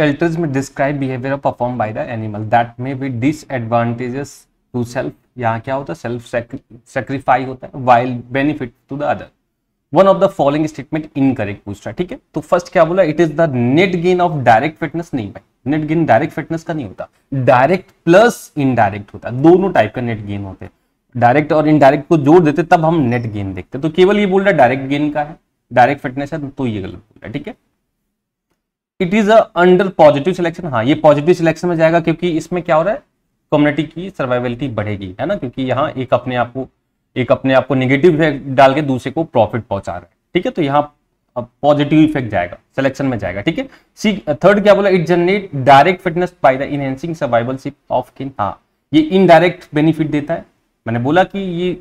एल्टर्स में describe behaviour perform by the animal that may be disadvantages to self यहाँ क्या होता है सेल्फ सेक्रीफाई होता है while benefit to the other one of the following statement incorrect पूछ रहा है ठीक है तो फर्स्ट क्या बोला it is the net gain of direct fitness नहीं भाई नेट गेन डायरेक्ट फिटनेस का नहीं होता डायरेक्ट प्लस इनडायरेक्ट होता है दोनों टाइप का नेट गेन होते हैं डायरेक्ट और इनडायरेक्ट को जोड़ देते तब हम नेट गेन देखते तो केवल ये बोल रहा है डायरेक्ट गेन का है डायरेक्ट फिटनेस है तो ये गलत बोल रहा है ठीक है it is under positive selection हाँ ये पॉजिटिव सिलेक्शन में जाएगा क्योंकि इसमें क्या हो रहा है कम्युनिटी की सर्वाइवलिटी बढ़ेगी है ना क्योंकि यहाँ एक अपने आप को एक अपने आप को निगेटिव डाल के दूसरे को प्रॉफिट पहुंचा रहा है ठीक है तो यहाँ पॉजिटिव इफेक्ट जाएगा सिलेक्शन में जाएगा ठीक है सी थर्ड क्या बोला it generate direct fitness by the enhancing survivalship of kin हाँ ये इनडायरेक्ट बेनिफिट देता है मैंने बोला कि ये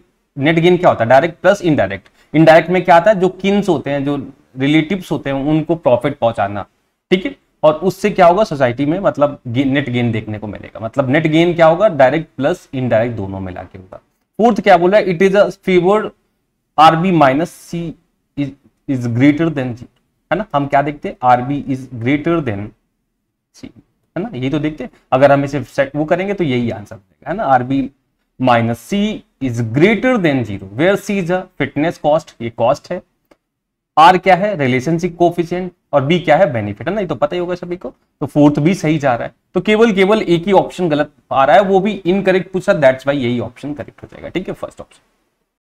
नेट गेन क्या होता है डायरेक्ट प्लस इनडायरेक्ट इनडायरेक्ट में क्या आता है जो किन्स होते हैं जो रिलेटिव्स होते हैं उनको प्रॉफिट पहुंचाना ठीक है और उससे क्या होगा सोसाइटी में मतलब नेट गेन देखने को मिलेगा मतलब नेट गेन क्या होगा डायरेक्ट प्लस इनडायरेक्ट दोनों मिला के होगा फोर्थ क्या बोल रहा है it is a favoured R B minus C is greater than G है ना हम क्या देखते हैं R B is greater than C है ना यही तो देखते हैं अगर हम इसे सेट वो करेंगे तो यही आंसर देगा है ना R B minus C is greater than zero where C is a fitness cost ये कॉस्ट है आर क्या है रिलेशनशिप कोफिशियंट और बी क्या है बेनिफिट है ना ये तो पता ही होगा सभी को तो फोर्थ भी सही जा रहा है तो केवल केवल एक ही ऑप्शन गलत आ रहा है वो भी इनकरेक्ट पूछा दैट्स वाई यही ऑप्शन करेक्ट हो जाएगा ठीक है फर्स्ट ऑप्शन